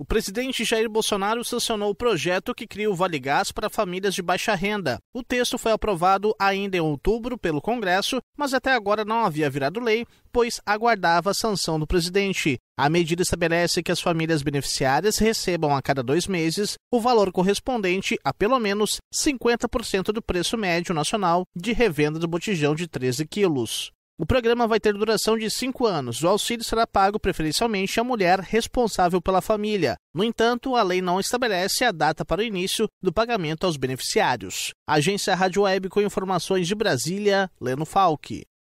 O presidente Jair Bolsonaro sancionou o projeto que cria o Vale Gás para famílias de baixa renda. O texto foi aprovado ainda em outubro pelo Congresso, mas até agora não havia virado lei, pois aguardava a sanção do presidente. A medida estabelece que as famílias beneficiárias recebam a cada dois meses o valor correspondente a pelo menos 50% do preço médio nacional de revenda do botijão de 13 quilos. O programa vai ter duração de cinco anos. O auxílio será pago preferencialmente à mulher responsável pela família. No entanto, a lei não estabelece a data para o início do pagamento aos beneficiários. Agência Rádio Web com informações de Brasília, Leno Falque.